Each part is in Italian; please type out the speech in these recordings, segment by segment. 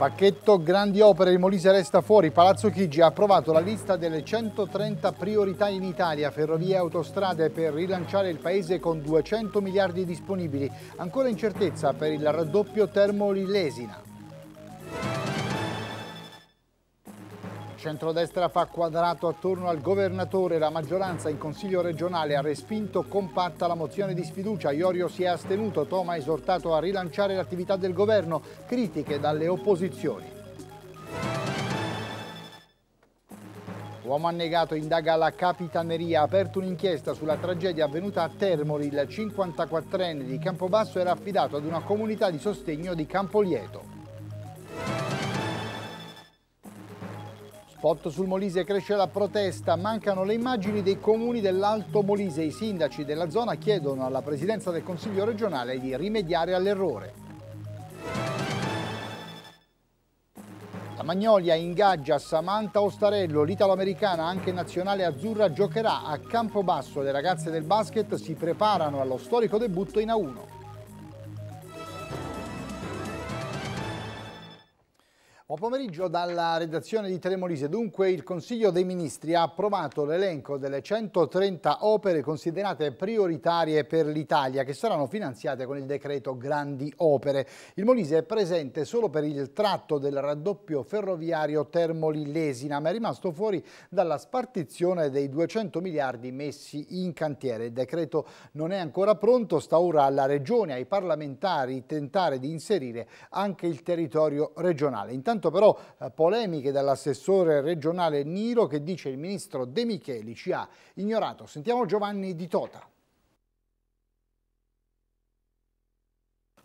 Pacchetto grandi opere, il Molise resta fuori, Palazzo Chigi ha approvato la lista delle 130 priorità in Italia, ferrovie e autostrade per rilanciare il paese con 200 miliardi disponibili, ancora incertezza per il raddoppio Termoli-Lesina. Centrodestra fa quadrato attorno al governatore. La maggioranza in Consiglio regionale ha respinto compatta la mozione di sfiducia. Iorio si è astenuto, Toma ha esortato a rilanciare l'attività del governo. Critiche dalle opposizioni. Uomo annegato indaga la Capitaneria, ha aperto un'inchiesta sulla tragedia avvenuta a Termoli. Il 54enne di Campobasso era affidato ad una comunità di sostegno di Campolieto. Porto sul Molise cresce la protesta, mancano le immagini dei comuni dell'Alto Molise. I sindaci della zona chiedono alla presidenza del Consiglio regionale di rimediare all'errore. La Magnolia ingaggia Samantha Ostarello, l'italoamericana anche nazionale azzurra giocherà a Campobasso. Le ragazze del basket si preparano allo storico debutto in A1. Buon pomeriggio dalla redazione di Telemolise. Dunque il Consiglio dei Ministri ha approvato l'elenco delle 130 opere considerate prioritarie per l'Italia che saranno finanziate con il decreto Grandi Opere. Il Molise è presente solo per il tratto del raddoppio ferroviario Termoli-Lesina ma è rimasto fuori dalla spartizione dei 200 miliardi messi in cantiere. Il decreto non è ancora pronto, sta ora alla Regione, ai parlamentari tentare di inserire anche il territorio regionale. Intanto Intanto però eh, polemiche dall'assessore regionale Niro che dice il ministro De Micheli ci ha ignorato. Sentiamo Giovanni Di Tota.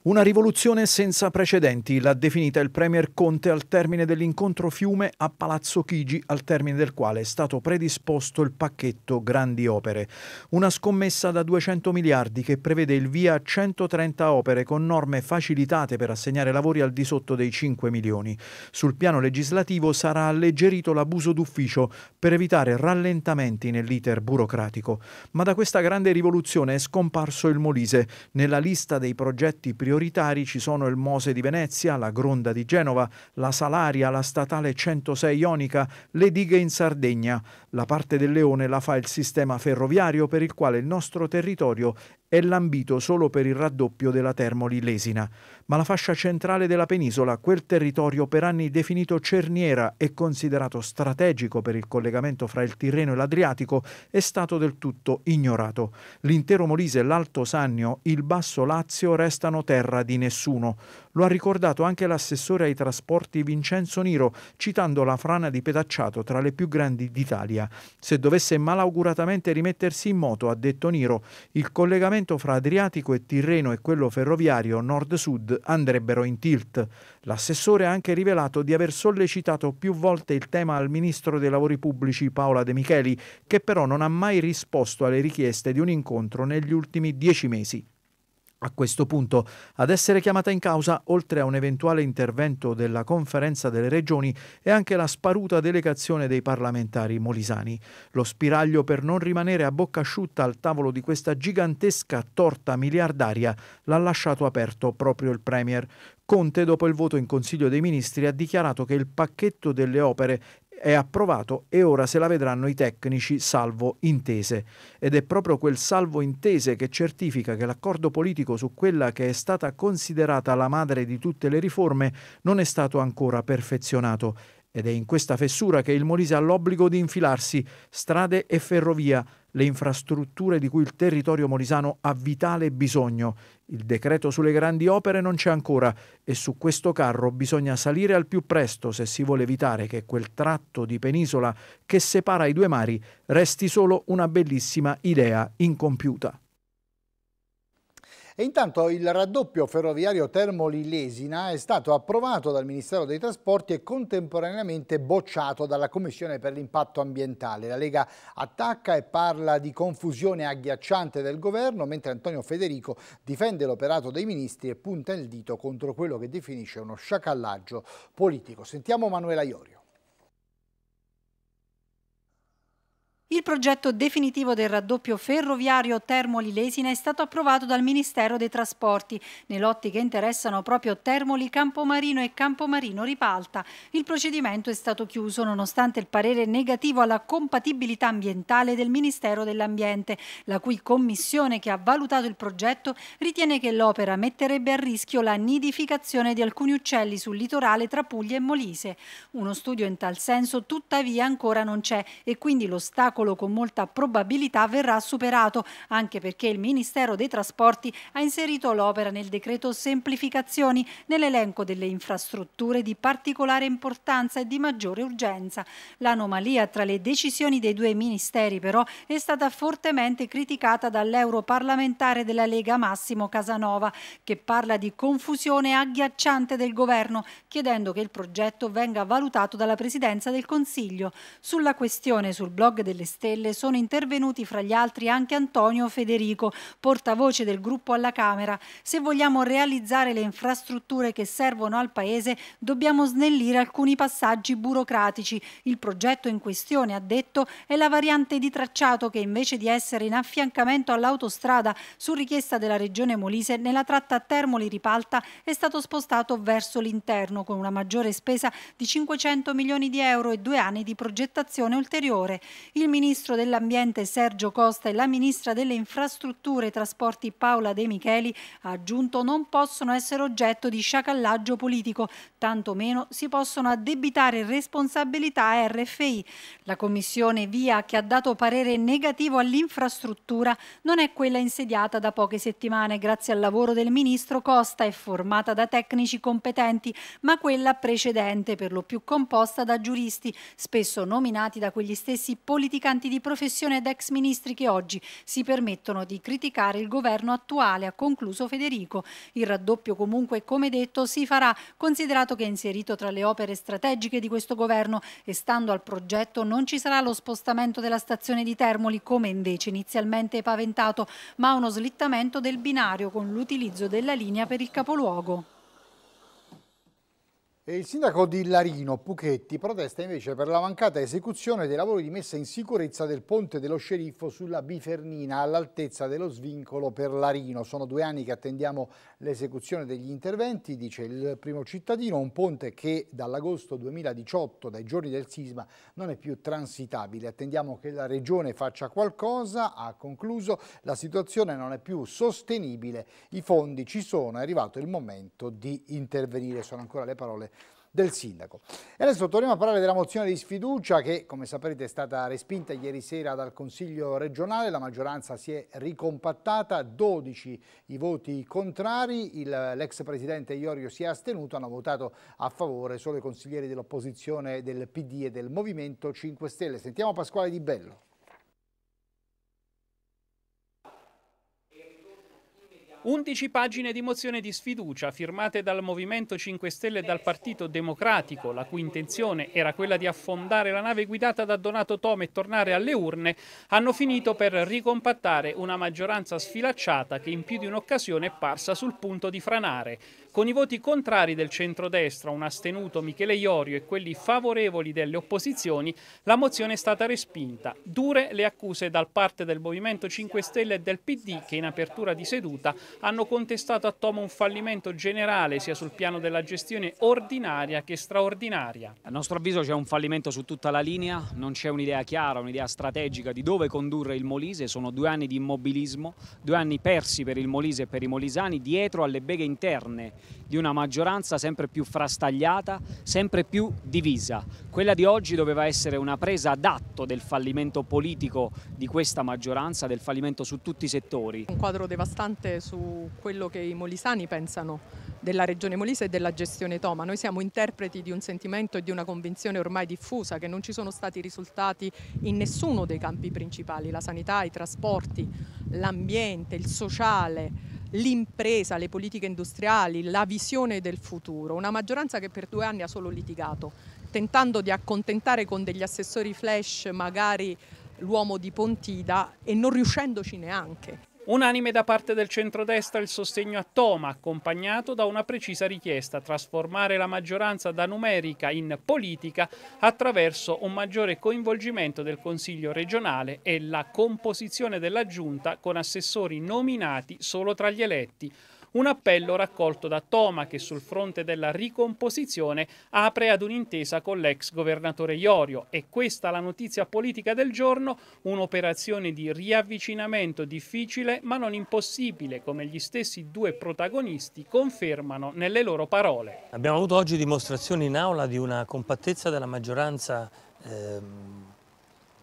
Una rivoluzione senza precedenti l'ha definita il Premier Conte al termine dell'incontro fiume a Palazzo Chigi, al termine del quale è stato predisposto il pacchetto Grandi Opere. Una scommessa da 200 miliardi che prevede il via a 130 opere con norme facilitate per assegnare lavori al di sotto dei 5 milioni. Sul piano legislativo sarà alleggerito l'abuso d'ufficio per evitare rallentamenti nell'iter burocratico. Ma da questa grande rivoluzione è scomparso il Molise nella lista dei progetti prioritari prioritari ci sono il Mose di Venezia, la Gronda di Genova, la Salaria, la Statale 106 Ionica, le dighe in Sardegna. La parte del leone la fa il sistema ferroviario per il quale il nostro territorio è lambito solo per il raddoppio della Termoli Lesina, ma la fascia centrale della penisola, quel territorio per anni definito cerniera e considerato strategico per il collegamento fra il Tirreno e l'Adriatico, è stato del tutto ignorato. L'intero Molise, l'Alto Sannio, il Basso Lazio restano terra di nessuno. Lo ha ricordato anche l'assessore ai trasporti Vincenzo Niro, citando la frana di Petacciato tra le più grandi d'Italia. Se dovesse malauguratamente rimettersi in moto, ha detto Niro, il collegamento fra Adriatico e Tirreno e quello ferroviario nord-sud andrebbero in tilt. L'assessore ha anche rivelato di aver sollecitato più volte il tema al ministro dei lavori pubblici Paola De Micheli, che però non ha mai risposto alle richieste di un incontro negli ultimi dieci mesi. A questo punto, ad essere chiamata in causa, oltre a un eventuale intervento della conferenza delle regioni, è anche la sparuta delegazione dei parlamentari molisani. Lo spiraglio per non rimanere a bocca asciutta al tavolo di questa gigantesca torta miliardaria l'ha lasciato aperto proprio il Premier. Conte, dopo il voto in Consiglio dei Ministri, ha dichiarato che il pacchetto delle opere è approvato e ora se la vedranno i tecnici salvo intese. Ed è proprio quel salvo intese che certifica che l'accordo politico su quella che è stata considerata la madre di tutte le riforme non è stato ancora perfezionato. Ed è in questa fessura che il Molise ha l'obbligo di infilarsi strade e ferrovia le infrastrutture di cui il territorio molisano ha vitale bisogno. Il decreto sulle grandi opere non c'è ancora e su questo carro bisogna salire al più presto se si vuole evitare che quel tratto di penisola che separa i due mari resti solo una bellissima idea incompiuta. E intanto il raddoppio ferroviario Termoli-Lesina è stato approvato dal Ministero dei Trasporti e contemporaneamente bocciato dalla Commissione per l'impatto ambientale. La Lega attacca e parla di confusione agghiacciante del governo, mentre Antonio Federico difende l'operato dei ministri e punta il dito contro quello che definisce uno sciacallaggio politico. Sentiamo Manuela Iorio. Il progetto definitivo del raddoppio ferroviario Termoli-Lesina è stato approvato dal Ministero dei Trasporti nei lotti che interessano proprio Termoli, Campomarino e Campomarino Ripalta. Il procedimento è stato chiuso nonostante il parere negativo alla compatibilità ambientale del Ministero dell'Ambiente, la cui commissione che ha valutato il progetto ritiene che l'opera metterebbe a rischio la nidificazione di alcuni uccelli sul litorale tra Puglia e Molise. Uno studio in tal senso tuttavia ancora non c'è e quindi l'ostacolo ostacolo con molta probabilità verrà superato, anche perché il Ministero dei Trasporti ha inserito l'opera nel decreto semplificazioni, nell'elenco delle infrastrutture di particolare importanza e di maggiore urgenza. L'anomalia tra le decisioni dei due ministeri però è stata fortemente criticata dall'europarlamentare della Lega Massimo Casanova, che parla di confusione agghiacciante del governo, chiedendo che il progetto venga valutato dalla Presidenza del Consiglio. Sulla questione sul blog delle Stelle sono intervenuti fra gli altri anche Antonio Federico, portavoce del gruppo alla Camera. Se vogliamo realizzare le infrastrutture che servono al Paese dobbiamo snellire alcuni passaggi burocratici. Il progetto in questione, ha detto, è la variante di tracciato che invece di essere in affiancamento all'autostrada su richiesta della Regione Molise nella tratta Termoli-Ripalta è stato spostato verso l'interno con una maggiore spesa di 500 milioni di euro e due anni di progettazione ulteriore. Il ministro dell'Ambiente Sergio Costa e la ministra delle Infrastrutture e Trasporti Paola De Micheli ha aggiunto non possono essere oggetto di sciacallaggio politico, tantomeno si possono addebitare responsabilità a RFI. La commissione VIA che ha dato parere negativo all'infrastruttura non è quella insediata da poche settimane grazie al lavoro del ministro Costa e formata da tecnici competenti, ma quella precedente per lo più composta da giuristi, spesso nominati da quegli stessi politicanti di professione ed ex ministri che oggi si permettono di criticare il governo attuale, ha concluso Federico. Il raddoppio comunque, come detto, si farà considerato progetto che è inserito tra le opere strategiche di questo governo e stando al progetto non ci sarà lo spostamento della stazione di Termoli come invece inizialmente paventato, ma uno slittamento del binario con l'utilizzo della linea per il capoluogo. Il sindaco di Larino, Puchetti, protesta invece per la mancata esecuzione dei lavori di messa in sicurezza del ponte dello sceriffo sulla Bifernina all'altezza dello svincolo per Larino. Sono due anni che attendiamo l'esecuzione degli interventi, dice il primo cittadino, un ponte che dall'agosto 2018, dai giorni del sisma, non è più transitabile. Attendiamo che la regione faccia qualcosa, ha concluso, la situazione non è più sostenibile, i fondi ci sono, è arrivato il momento di intervenire. Sono ancora le parole del sindaco. E adesso torniamo a parlare della mozione di sfiducia che, come saprete, è stata respinta ieri sera dal Consiglio regionale. La maggioranza si è ricompattata, 12 i voti contrari. l'ex presidente Iorio si è astenuto, hanno votato a favore solo i consiglieri dell'opposizione del PD e del Movimento 5 Stelle. Sentiamo Pasquale Di Bello. 11 pagine di mozione di sfiducia firmate dal Movimento 5 Stelle e dal Partito Democratico, la cui intenzione era quella di affondare la nave guidata da Donato Tome e tornare alle urne, hanno finito per ricompattare una maggioranza sfilacciata che in più di un'occasione è parsa sul punto di franare. Con i voti contrari del centrodestra, un astenuto Michele Iorio e quelli favorevoli delle opposizioni, la mozione è stata respinta. Dure le accuse dal parte del Movimento 5 Stelle e del PD che in apertura di seduta hanno contestato a Toma un fallimento generale sia sul piano della gestione ordinaria che straordinaria. A nostro avviso c'è un fallimento su tutta la linea, non c'è un'idea chiara, un'idea strategica di dove condurre il Molise, sono due anni di immobilismo, due anni persi per il Molise e per i molisani dietro alle beghe interne di una maggioranza sempre più frastagliata, sempre più divisa. Quella di oggi doveva essere una presa d'atto del fallimento politico di questa maggioranza, del fallimento su tutti i settori. Un quadro devastante su quello che i molisani pensano della regione Molise e della gestione Toma. Noi siamo interpreti di un sentimento e di una convinzione ormai diffusa che non ci sono stati risultati in nessuno dei campi principali, la sanità, i trasporti, l'ambiente, il sociale, l'impresa, le politiche industriali, la visione del futuro. Una maggioranza che per due anni ha solo litigato, tentando di accontentare con degli assessori flash magari l'uomo di Pontida e non riuscendoci neanche. Unanime da parte del centrodestra il sostegno a Toma, accompagnato da una precisa richiesta, trasformare la maggioranza da numerica in politica attraverso un maggiore coinvolgimento del Consiglio regionale e la composizione della Giunta con assessori nominati solo tra gli eletti un appello raccolto da Toma che sul fronte della ricomposizione apre ad un'intesa con l'ex governatore Iorio. E questa la notizia politica del giorno, un'operazione di riavvicinamento difficile ma non impossibile, come gli stessi due protagonisti confermano nelle loro parole. Abbiamo avuto oggi dimostrazioni in aula di una compattezza della maggioranza eh,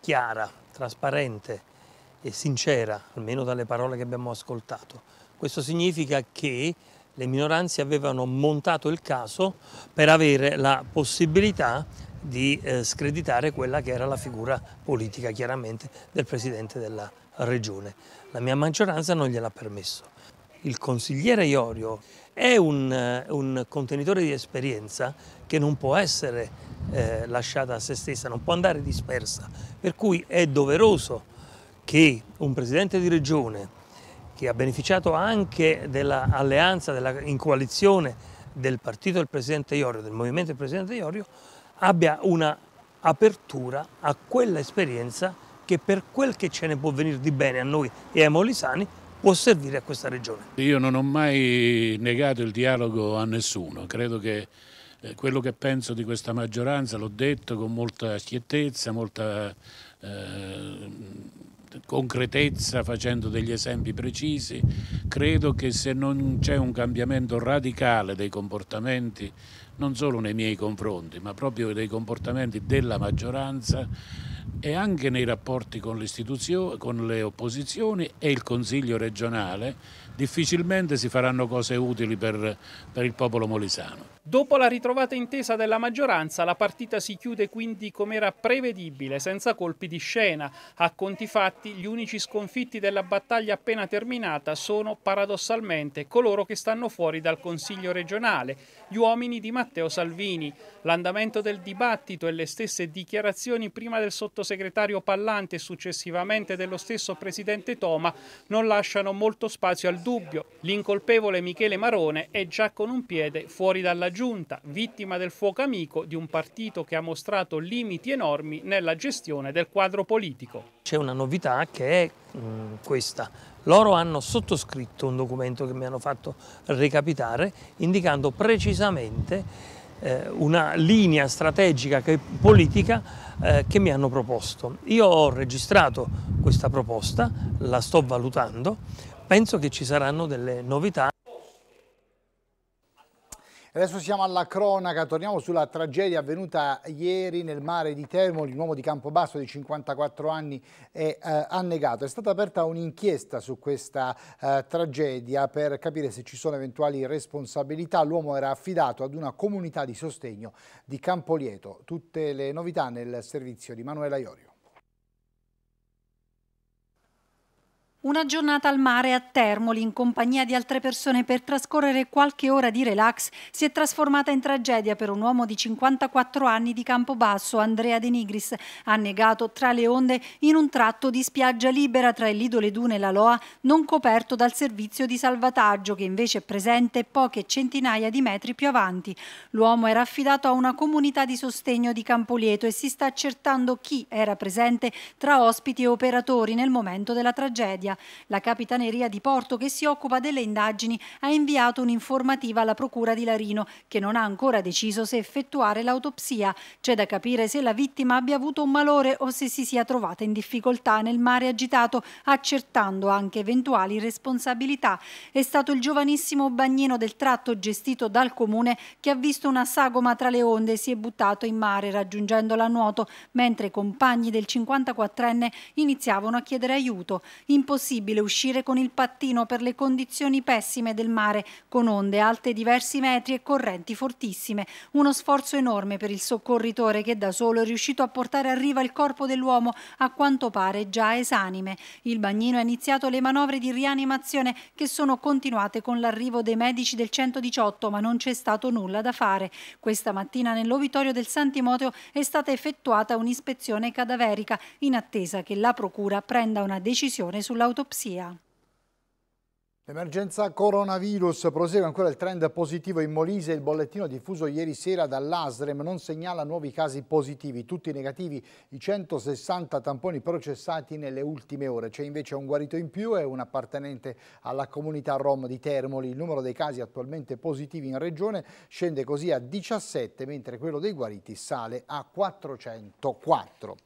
chiara, trasparente, e sincera, almeno dalle parole che abbiamo ascoltato. Questo significa che le minoranze avevano montato il caso per avere la possibilità di eh, screditare quella che era la figura politica chiaramente del Presidente della Regione. La mia maggioranza non gliel'ha permesso. Il consigliere Iorio è un, eh, un, contenitore di esperienza che non può essere eh, lasciata a se stessa, non può andare dispersa, per cui è doveroso che un presidente di regione che ha beneficiato anche dell'alleanza della, in coalizione del partito del presidente Iorio, del movimento del presidente Iorio, abbia una apertura a esperienza che per quel che ce ne può venire di bene a noi e ai molisani può servire a questa regione. Io non ho mai negato il dialogo a nessuno, credo che eh, quello che penso di questa maggioranza l'ho detto con molta schiettezza, molta... Eh, concretezza, facendo degli esempi precisi, credo che se non c'è un cambiamento radicale dei comportamenti, non solo nei miei confronti, ma proprio dei comportamenti della maggioranza e anche nei rapporti con, con le opposizioni e il Consiglio regionale, difficilmente si faranno cose utili per, per il popolo molisano. Dopo la ritrovata intesa della maggioranza, la partita si chiude quindi come era prevedibile, senza colpi di scena. A conti fatti, gli unici sconfitti della battaglia appena terminata sono paradossalmente coloro che stanno fuori dal Consiglio regionale, gli uomini di Matteo Salvini. L'andamento del dibattito e le stesse dichiarazioni prima del sottosegretario Pallante e successivamente dello stesso presidente Toma non lasciano molto spazio al dubbio. L'incolpevole Michele Marone è già con un piede fuori dalla giunta, vittima del fuoco amico di un partito che ha mostrato limiti enormi nella gestione del quadro politico. C'è una novità che è mh, mm, questa. Loro hanno sottoscritto un documento che mi hanno fatto recapitare indicando precisamente eh, una linea strategica che, politica eh, che mi hanno proposto. Io ho registrato questa proposta, la sto valutando, penso che ci saranno delle novità. Adesso siamo alla cronaca, torniamo sulla tragedia avvenuta ieri nel mare di Termoli, un uomo di Campobasso di 54 anni è eh, annegato. È stata aperta un'inchiesta su questa eh, tragedia per capire se ci sono eventuali responsabilità. L'uomo era affidato ad una comunità di sostegno di Campolieto. Tutte le novità nel servizio di Manuela Iorio. Una giornata al mare a Termoli in compagnia di altre persone per trascorrere qualche ora di relax si è trasformata in tragedia per un uomo di 54 anni di Campobasso, Andrea De Nigris, annegato tra le onde in un tratto di spiaggia libera tra il Lido Le Dune e la Loa, non coperto dal servizio di salvataggio che invece è presente poche centinaia di metri più avanti. L'uomo era affidato a una comunità di sostegno di Campolieto e si sta accertando chi era presente tra ospiti e operatori nel momento della tragedia. Venezia. La Capitaneria di Porto, che si occupa delle indagini, ha inviato un'informativa alla Procura di Larino, che non ha ancora deciso se effettuare l'autopsia. C'è da capire se la vittima abbia avuto un malore o se si sia trovata in difficoltà nel mare agitato, accertando anche eventuali responsabilità. È stato il giovanissimo bagnino del tratto gestito dal comune che ha visto una sagoma tra le onde e si è buttato in mare raggiungendo la nuoto, mentre i compagni del 54enne iniziavano a chiedere aiuto. Impossibile impossibile uscire con il pattino per le condizioni pessime del mare, con onde alte diversi metri e correnti fortissime. Uno sforzo enorme per il soccorritore che da solo è riuscito a portare a riva il corpo dell'uomo, a quanto pare già esanime. Il bagnino ha iniziato le manovre di rianimazione che sono continuate con l'arrivo dei medici del 118, ma non c'è stato nulla da fare. Questa mattina nell'ovitorio del Santimoteo è stata effettuata un'ispezione cadaverica in attesa che la procura prenda una decisione sull'autorità autopsia. L'emergenza coronavirus prosegue ancora il trend positivo in Molise. Il bollettino diffuso ieri sera dall'ASREM non segnala nuovi casi positivi, tutti negativi, i 160 tamponi processati nelle ultime ore. C'è invece un guarito in più e un appartenente alla comunità Rom di Termoli. Il numero dei casi attualmente positivi in regione scende così a 17, mentre quello dei guariti sale a 404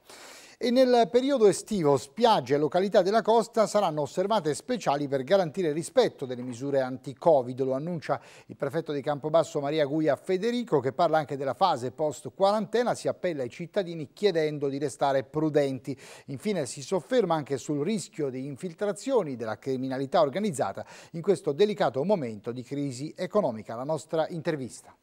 e nel periodo estivo spiagge e località della costa saranno osservate speciali per garantire il rispetto delle misure anti-Covid, lo annuncia il prefetto di Campobasso Maria Guia Federico che parla anche della fase post-quarantena, si appella ai cittadini chiedendo di restare prudenti. Infine si sofferma anche sul rischio di infiltrazioni della criminalità organizzata in questo delicato momento di crisi economica. La nostra intervista.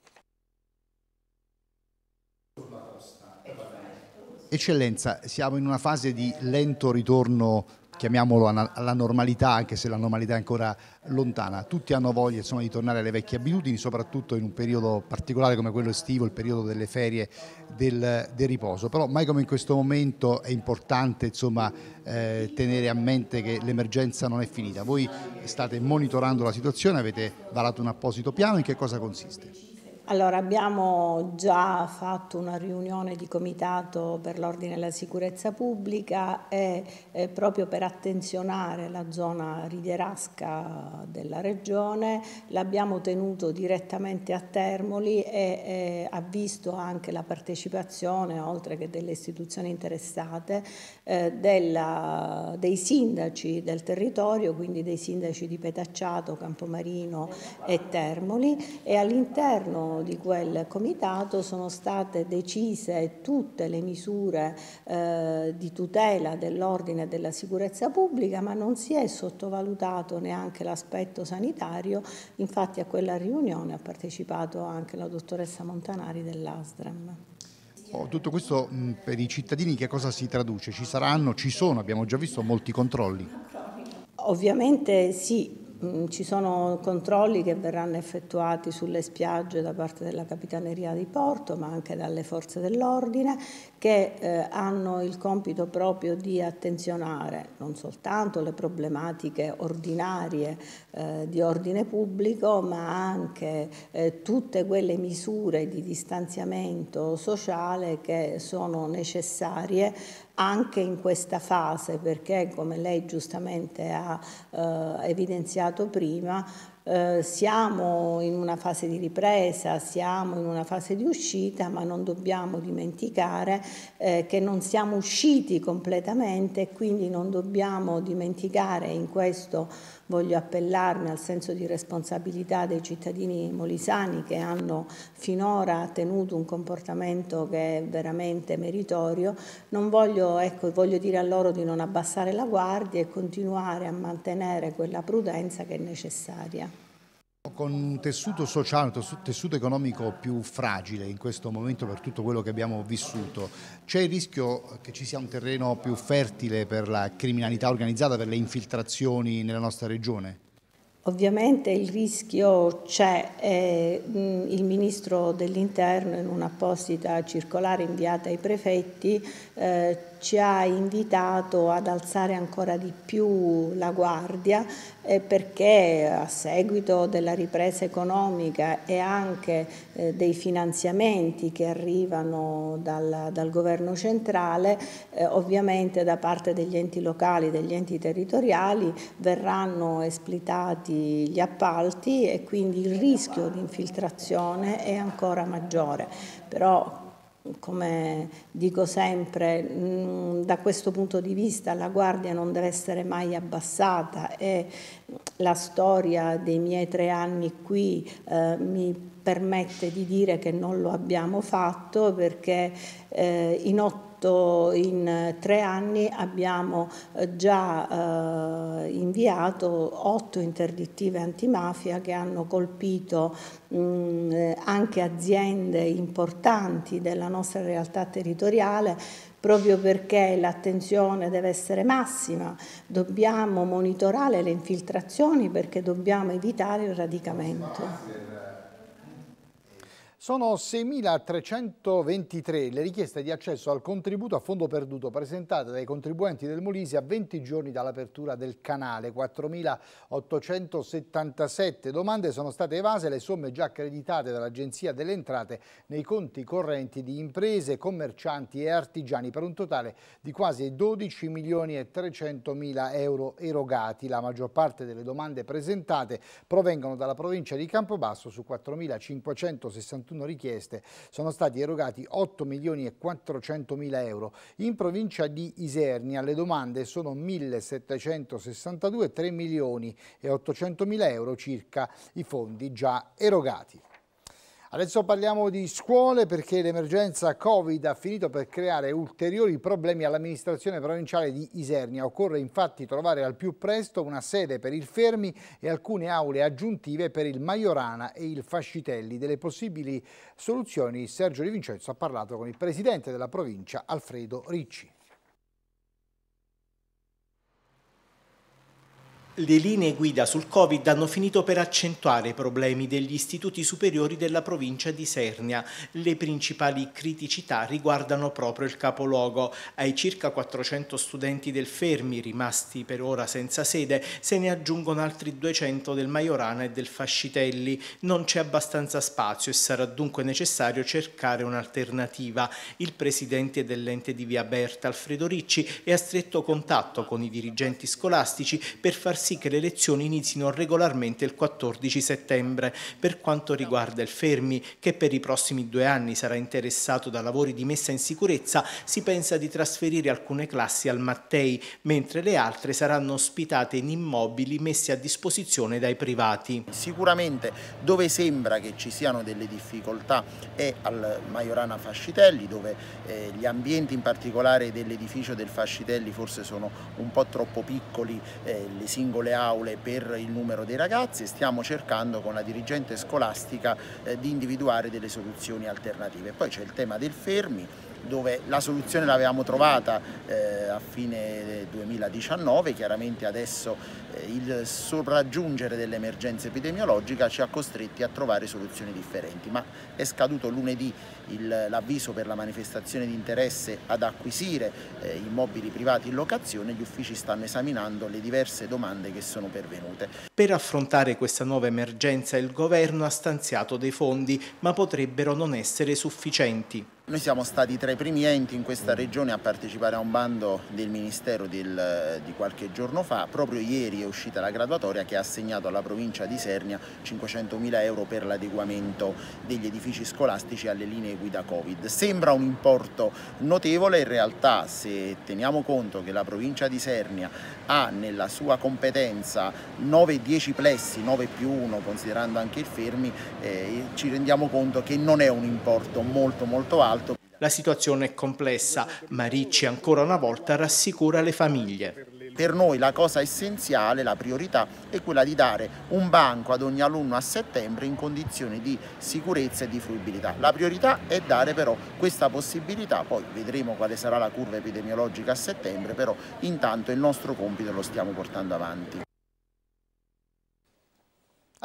Eccellenza, siamo in una fase di lento ritorno, chiamiamolo alla normalità, anche se la normalità è ancora lontana. Tutti hanno voglia insomma, di tornare alle vecchie abitudini, soprattutto in un periodo particolare come quello estivo, il periodo delle ferie del, del riposo. Però mai come in questo momento è importante insomma, eh, tenere a mente che l'emergenza non è finita. Voi state monitorando la situazione, avete varato un apposito piano, in che cosa consiste? Allora, abbiamo già fatto una riunione di comitato per l'ordine e la sicurezza pubblica e eh, proprio per attenzionare la zona rivierasca della regione l'abbiamo tenuto direttamente a Termoli e eh, ha visto anche la partecipazione, oltre che delle istituzioni interessate, eh, della, dei sindaci del territorio, quindi dei sindaci di Petacciato, Campomarino e Termoli e all'interno di quel comitato sono state decise tutte le misure eh, di tutela dell'ordine e della sicurezza pubblica, ma non si è sottovalutato neanche l'aspetto sanitario. Infatti a quella riunione ha partecipato anche la dottoressa Montanari dell'Asdram. Oh, tutto questo per i cittadini che cosa si traduce? Ci saranno, ci sono, abbiamo già visto molti controlli. Ovviamente sì, Mm, ci sono controlli che verranno effettuati sulle spiagge da parte della Capitaneria di Porto, ma anche dalle forze dell'ordine, che eh, hanno il compito proprio di attenzionare non soltanto le problematiche ordinarie eh, di ordine pubblico, ma anche eh, tutte quelle misure di distanziamento sociale che sono necessarie anche in questa fase perché come lei giustamente ha eh, evidenziato prima eh, siamo in una fase di ripresa, siamo in una fase di uscita, ma non dobbiamo dimenticare eh, che non siamo usciti completamente, e quindi non dobbiamo dimenticare in questo voglio appellarmi al senso di responsabilità dei cittadini molisani che hanno finora tenuto un comportamento che è veramente meritorio, non voglio, ecco, voglio dire a loro di non abbassare la guardia e continuare a mantenere quella prudenza che è necessaria. Con un tessuto sociale, un tessuto economico più fragile in questo momento per tutto quello che abbiamo vissuto, c'è il rischio che ci sia un terreno più fertile per la criminalità organizzata, per le infiltrazioni nella nostra regione? Ovviamente il rischio c'è, mm, il Ministro dell'Interno in un'apposita circolare inviata ai prefetti eh, ci ha invitato ad alzare ancora di più la guardia eh, perché a seguito della ripresa economica e anche eh, dei finanziamenti che arrivano dal, dal governo centrale, eh, ovviamente da parte degli enti locali, degli enti territoriali, verranno esplitati gli appalti e quindi il rischio di infiltrazione è ancora maggiore. Però come dico sempre, mm, da questo punto di vista la guardia non deve essere mai abbassata e la storia dei miei tre anni qui eh, mi permette di dire che non lo abbiamo fatto perché eh, in otto fatto in eh, tre anni abbiamo eh, già eh, inviato otto interdittive antimafia che hanno colpito mh, mm, eh, anche aziende importanti della nostra realtà territoriale proprio perché l'attenzione deve essere massima, dobbiamo monitorare le infiltrazioni perché dobbiamo evitare il radicamento. Sono 6.323 le richieste di accesso al contributo a fondo perduto presentate dai contribuenti del Molise a 20 giorni dall'apertura del canale. 4.877 domande sono state evase le somme già accreditate dall'Agenzia delle Entrate nei conti correnti di imprese, commercianti e artigiani per un totale di quasi 12.300.000 euro erogati. La maggior parte delle domande presentate provengono dalla provincia di Campobasso su 4.561 41 richieste sono stati erogati 8 milioni e 400 mila euro. In provincia di Isernia le domande sono 1762, 3 milioni e 800 mila euro circa i fondi già erogati. Adesso parliamo di scuole perché l'emergenza Covid ha finito per creare ulteriori problemi all'amministrazione provinciale di Isernia. Occorre infatti trovare al più presto una sede per il Fermi e alcune aule aggiuntive per il Maiorana e il Fascitelli. Delle possibili soluzioni Sergio Di Vincenzo ha parlato con il presidente della provincia Alfredo Ricci. Le linee guida sul Covid hanno finito per accentuare i problemi degli istituti superiori della provincia di Sernia. Le principali criticità riguardano proprio il capoluogo. Ai circa 400 studenti del Fermi, rimasti per ora senza sede, se ne aggiungono altri 200 del Maiorana e del Fascitelli. Non c'è abbastanza spazio e sarà dunque necessario cercare un'alternativa. Il presidente dell'ente di Via Berta, Alfredo Ricci, è a stretto contatto con i dirigenti scolastici per far sì che le lezioni inizino regolarmente il 14 settembre. Per quanto riguarda il Fermi, che per i prossimi due anni sarà interessato da lavori di messa in sicurezza, si pensa di trasferire alcune classi al Mattei, mentre le altre saranno ospitate in immobili messi a disposizione dai privati. Sicuramente dove sembra che ci siano delle difficoltà è al Majorana Fascitelli, dove eh, gli ambienti in particolare dell'edificio del Fascitelli forse sono un po' troppo piccoli, eh, le singole singole aule per il numero dei ragazzi e stiamo cercando con la dirigente scolastica eh, di individuare delle soluzioni alternative. Poi c'è il tema del fermi dove la soluzione l'avevamo trovata eh, a fine 2019, eh, chiaramente adesso eh, il sopraggiungere dell'emergenza epidemiologica ci ha costretti a trovare soluzioni differenti, ma è scaduto lunedì l'avviso per la manifestazione di interesse ad acquisire eh, immobili privati in locazione, gli uffici stanno esaminando le diverse domande che sono pervenute. Per affrontare questa nuova emergenza il governo ha stanziato dei fondi, ma potrebbero non essere sufficienti. Noi siamo stati tra i primi enti in questa regione a partecipare a un bando del Ministero del, eh, di qualche giorno fa. Proprio ieri è uscita la graduatoria che ha assegnato alla provincia di Sernia 500.000 euro per l'adeguamento degli edifici scolastici alle linee guida Covid. Sembra un importo notevole, in realtà se teniamo conto che la provincia di Sernia ha nella sua competenza 9-10 plessi, 9 più 1 considerando anche il Fermi, eh, ci rendiamo conto che non è un importo molto molto alto la situazione è complessa, ma Ricci ancora una volta rassicura le famiglie. Per noi la cosa essenziale, la priorità, è quella di dare un banco ad ogni alunno a settembre in condizioni di sicurezza e di fruibilità. La priorità è dare però questa possibilità, poi vedremo quale sarà la curva epidemiologica a settembre, però intanto il nostro compito lo stiamo portando avanti.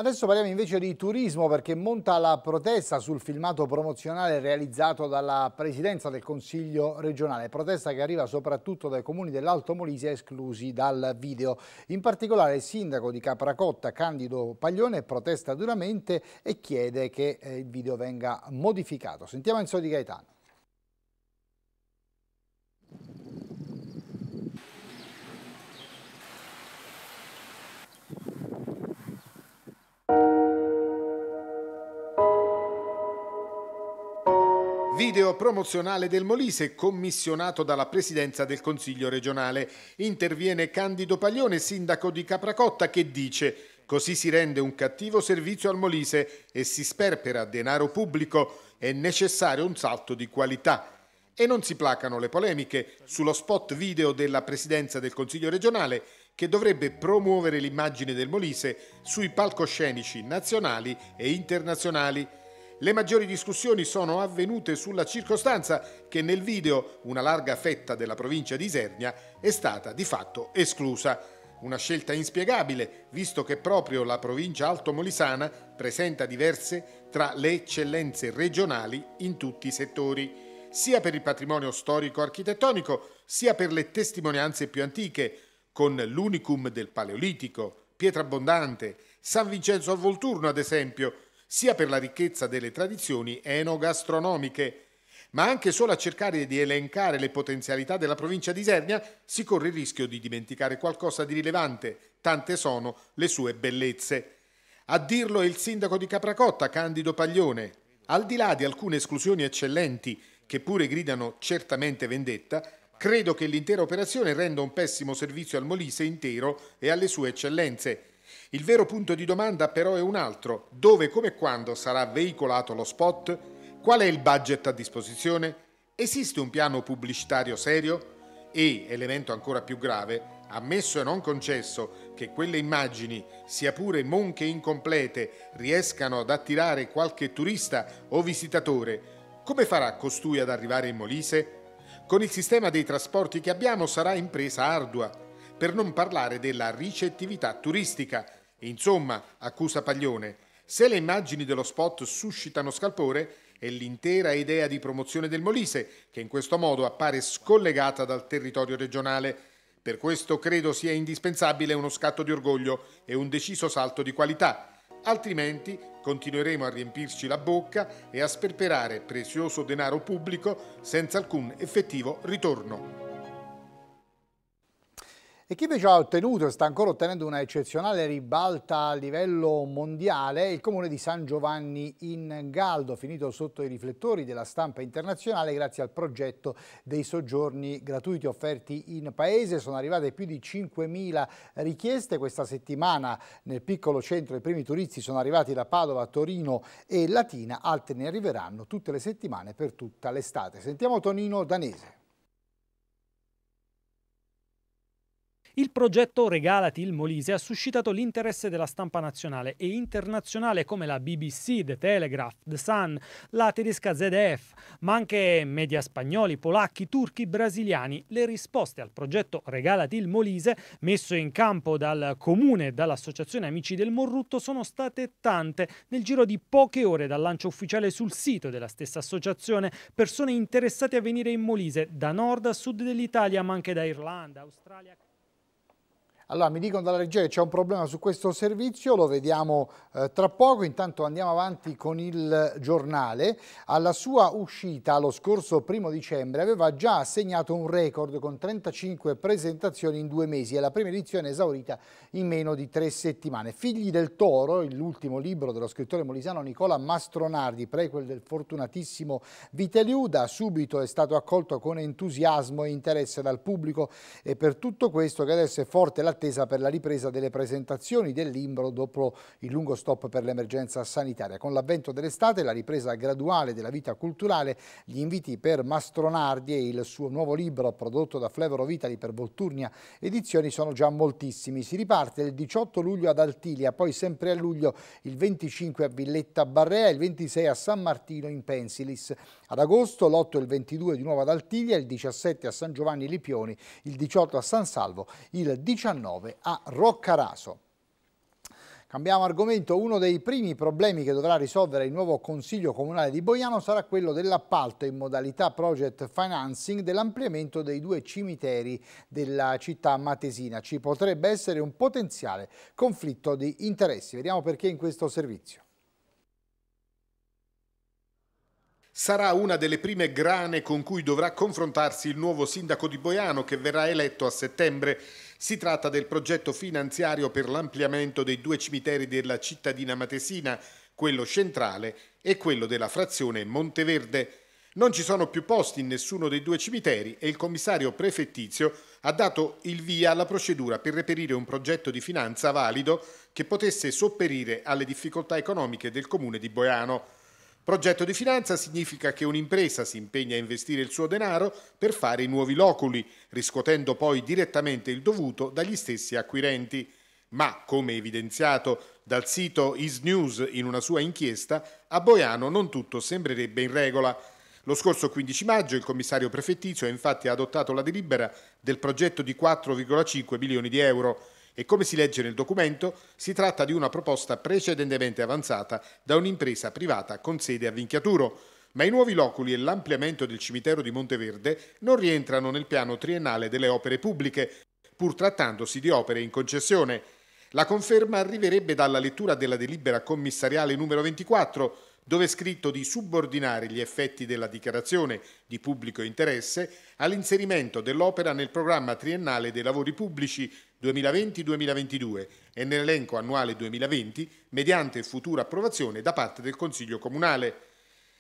Adesso parliamo invece di turismo perché monta la protesta sul filmato promozionale realizzato dalla Presidenza del Consiglio regionale, protesta che arriva soprattutto dai comuni dell'Alto Molise esclusi dal video. In particolare il sindaco di Capracotta, Candido Paglione, protesta duramente e chiede che eh, il video venga modificato. Sentiamo Enzo Di Gaetano. Video promozionale del Molise commissionato dalla Presidenza del Consiglio regionale. Interviene Candido Paglione, sindaco di Capracotta, che dice Così si rende un cattivo servizio al Molise e si sperpera denaro pubblico. È necessario un salto di qualità. E non si placano le polemiche sullo spot video della Presidenza del Consiglio regionale che dovrebbe promuovere l'immagine del Molise sui palcoscenici nazionali e internazionali. Le maggiori discussioni sono avvenute sulla circostanza che nel video una larga fetta della provincia di Isernia è stata di fatto esclusa. Una scelta inspiegabile, visto che proprio la provincia altomolisana presenta diverse tra le eccellenze regionali in tutti i settori, sia per il patrimonio storico-architettonico, sia per le testimonianze più antiche, con l'unicum del Paleolitico, pietra abbondante, San Vincenzo al Volturno ad esempio, sia per la ricchezza delle tradizioni enogastronomiche, ma anche solo a cercare di elencare le potenzialità della provincia di Isernia si corre il rischio di dimenticare qualcosa di rilevante, tante sono le sue bellezze. A dirlo è il sindaco di Capracotta, Candido Paglione. Al di là di alcune esclusioni eccellenti, che pure gridano certamente vendetta, Credo che l'intera operazione renda un pessimo servizio al Molise intero e alle sue eccellenze. Il vero punto di domanda però è un altro, dove come e quando sarà veicolato lo spot? Qual è il budget a disposizione? Esiste un piano pubblicitario serio? E, elemento ancora più grave, ammesso e non concesso che quelle immagini, sia pure monche incomplete, riescano ad attirare qualche turista o visitatore, come farà costui ad arrivare in Molise? Con il sistema dei trasporti che abbiamo sarà impresa ardua, per non parlare della ricettività turistica. Insomma, accusa Paglione, se le immagini dello spot suscitano scalpore, è l'intera idea di promozione del Molise che in questo modo appare scollegata dal territorio regionale. Per questo credo sia indispensabile uno scatto di orgoglio e un deciso salto di qualità, altrimenti continueremo a riempirci la bocca e a sperperare prezioso denaro pubblico senza alcun effettivo ritorno. E chi invece ha ottenuto e sta ancora ottenendo una eccezionale ribalta a livello mondiale è il comune di San Giovanni in Galdo, finito sotto i riflettori della stampa internazionale grazie al progetto dei soggiorni gratuiti offerti in paese. Sono arrivate più di 5.000 richieste questa settimana nel piccolo centro. I primi turisti sono arrivati da Padova, Torino e Latina, altri ne arriveranno tutte le settimane per tutta l'estate. Sentiamo Tonino Danese. Il progetto Regalati il Molise ha suscitato l'interesse della stampa nazionale e internazionale come la BBC, The Telegraph, The Sun, la tedesca ZDF, ma anche media spagnoli, polacchi, turchi, brasiliani. Le risposte al progetto Regalati il Molise, messo in campo dal comune e dall'associazione Amici del Morrutto, sono state tante. Nel giro di poche ore dal lancio ufficiale sul sito della stessa associazione, persone interessate a venire in Molise da nord a sud dell'Italia, ma anche da Irlanda, Australia. Allora mi dicono dalla regia che c'è un problema su questo servizio, lo vediamo eh, tra poco, intanto andiamo avanti con il giornale. Alla sua uscita lo scorso primo dicembre aveva già segnato un record con 35 presentazioni in due mesi e la prima edizione esaurita in meno di tre settimane. Figli del Toro, l'ultimo libro dello scrittore molisano Nicola Mastronardi, prequel del fortunatissimo Viteliuda, subito è stato accolto con entusiasmo e interesse dal pubblico e per tutto questo che adesso è forte la attesa per la ripresa delle presentazioni del dell'imbro dopo il lungo stop per l'emergenza sanitaria. Con l'avvento dell'estate e la ripresa graduale della vita culturale, gli inviti per Mastronardi e il suo nuovo libro prodotto da Flevoro Vitali per Volturnia Edizioni sono già moltissimi. Si riparte il 18 luglio ad Altilia, poi sempre a luglio il 25 a Villetta Barrea, il 26 a San Martino in Pensilis. Ad agosto l'8 e il 22 di nuovo ad Altilia, il 17 a San Giovanni Lipioni, il 18 a San Salvo, il 19 2019 a Roccaraso. Cambiamo argomento, uno dei primi problemi che dovrà risolvere il nuovo Consiglio Comunale di Boiano sarà quello dell'appalto in modalità project financing dell'ampliamento dei due cimiteri della città matesina. Ci potrebbe essere un potenziale conflitto di interessi. Vediamo perché in questo servizio. sarà una delle prime grane con cui dovrà confrontarsi il nuovo sindaco di Boiano che verrà eletto a settembre. Si tratta del progetto finanziario per l'ampliamento dei due cimiteri della cittadina matesina, quello centrale e quello della frazione Monteverde. Non ci sono più posti in nessuno dei due cimiteri e il commissario prefettizio ha dato il via alla procedura per reperire un progetto di finanza valido che potesse sopperire alle difficoltà economiche del comune di Boiano. Progetto di finanza significa che un'impresa si impegna a investire il suo denaro per fare i nuovi loculi, riscuotendo poi direttamente il dovuto dagli stessi acquirenti. Ma, come evidenziato dal sito IsNews in una sua inchiesta, a Boiano non tutto sembrerebbe in regola. Lo scorso 15 maggio il commissario prefettizio ha infatti adottato la delibera del progetto di 4,5 milioni di euro e come si legge nel documento, si tratta di una proposta precedentemente avanzata da un'impresa privata con sede a Vinchiaturo, ma i nuovi loculi e l'ampliamento del cimitero di Monteverde non rientrano nel piano triennale delle opere pubbliche, pur trattandosi di opere in concessione. La conferma arriverebbe dalla lettura della delibera commissariale numero 24, dove è scritto di subordinare gli effetti della dichiarazione di pubblico interesse all'inserimento dell'opera nel programma triennale dei lavori pubblici 2020-2022 e nell'elenco annuale 2020 mediante futura approvazione da parte del Consiglio Comunale.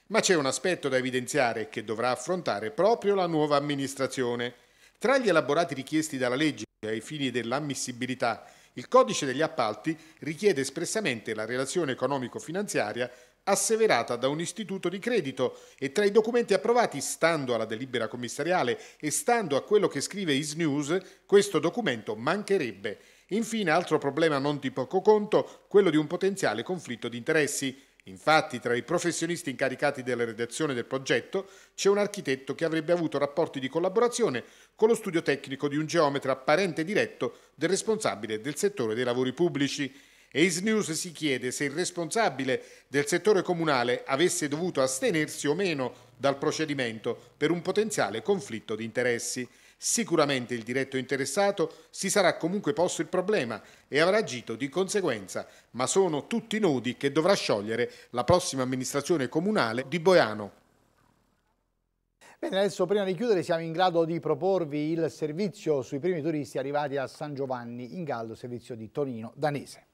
Ma c'è un aspetto da evidenziare che dovrà affrontare proprio la nuova amministrazione. Tra gli elaborati richiesti dalla legge ai fini dell'ammissibilità, il codice degli appalti richiede espressamente la relazione economico-finanziaria asseverata da un istituto di credito e tra i documenti approvati, stando alla delibera commissariale e stando a quello che scrive Isnews, questo documento mancherebbe. Infine, altro problema non di poco conto, quello di un potenziale conflitto di interessi. Infatti, tra i professionisti incaricati della redazione del progetto c'è un architetto che avrebbe avuto rapporti di collaborazione con lo studio tecnico di un geometra parente diretto del responsabile del settore dei lavori pubblici Ace News si chiede se il responsabile del settore comunale avesse dovuto astenersi o meno dal procedimento per un potenziale conflitto di interessi. Sicuramente il diretto interessato si sarà comunque posto il problema e avrà agito di conseguenza, ma sono tutti nodi che dovrà sciogliere la prossima amministrazione comunale di Boiano. Bene, adesso prima di chiudere siamo in grado di proporvi il servizio sui primi turisti arrivati a San Giovanni in Gallo, servizio di Torino Danese.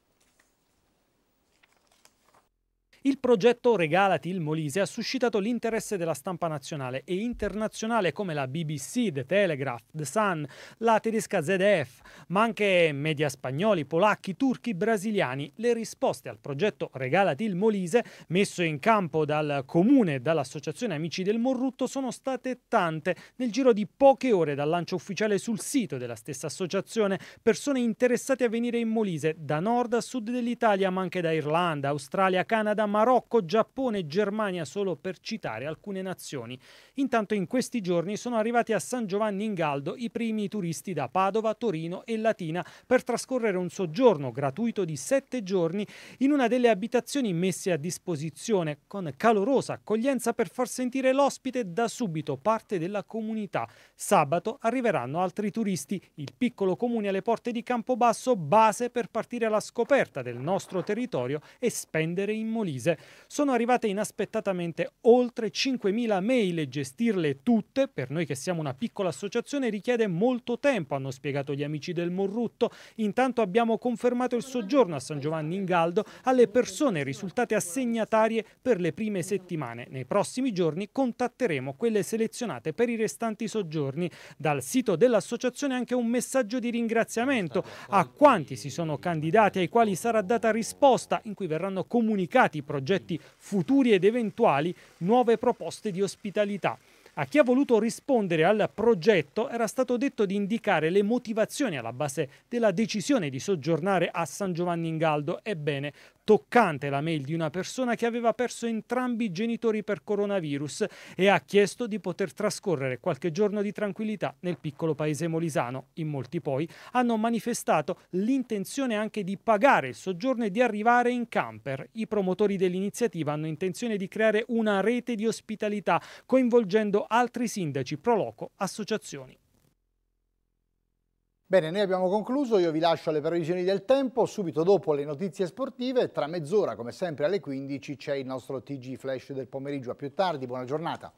Il progetto Regalati il Molise ha suscitato l'interesse della stampa nazionale e internazionale come la BBC, The Telegraph, The Sun, la tedesca ZDF, ma anche media spagnoli, polacchi, turchi, brasiliani. Le risposte al progetto Regalati il Molise, messo in campo dal comune e dall'associazione Amici del Morrutto, sono state tante. Nel giro di poche ore dal lancio ufficiale sul sito della stessa associazione, persone interessate a venire in Molise da nord a sud dell'Italia, ma anche da Irlanda, Australia, Canada, Marocco, Giappone e Germania, solo per citare alcune nazioni. Intanto in questi giorni sono arrivati a San Giovanni in Galdo i primi turisti da Padova, Torino e Latina per trascorrere un soggiorno gratuito di sette giorni in una delle abitazioni messe a disposizione, con calorosa accoglienza per far sentire l'ospite da subito parte della comunità. Sabato arriveranno altri turisti, il piccolo comune alle porte di Campobasso, base per partire alla scoperta del nostro territorio e spendere in Molise. Paese. Sono arrivate inaspettatamente oltre 5.000 mail e gestirle tutte, per noi che siamo una piccola associazione, richiede molto tempo, hanno spiegato gli amici del Morrutto. Intanto abbiamo confermato il soggiorno a San Giovanni in Galdo alle persone risultate assegnatarie per le prime settimane. Nei prossimi giorni contatteremo quelle selezionate per i restanti soggiorni. Dal sito dell'associazione anche un messaggio di ringraziamento a quanti si sono candidati ai quali sarà data risposta in cui verranno comunicati i progetti progetti futuri ed eventuali, nuove proposte di ospitalità. A chi ha voluto rispondere al progetto era stato detto di indicare le motivazioni alla base della decisione di soggiornare a San Giovanni in Galdo. Ebbene, toccante la mail di una persona che aveva perso entrambi i genitori per coronavirus e ha chiesto di poter trascorrere qualche giorno di tranquillità nel piccolo paese molisano. In molti poi hanno manifestato l'intenzione anche di pagare il soggiorno e di arrivare in camper. I promotori dell'iniziativa hanno intenzione di creare una rete di ospitalità coinvolgendo altri sindaci, proloco, associazioni. Bene, noi abbiamo concluso, io vi lascio alle previsioni del tempo, subito dopo le notizie sportive, tra mezz'ora come sempre alle 15 c'è il nostro TG Flash del pomeriggio, a più tardi, buona giornata.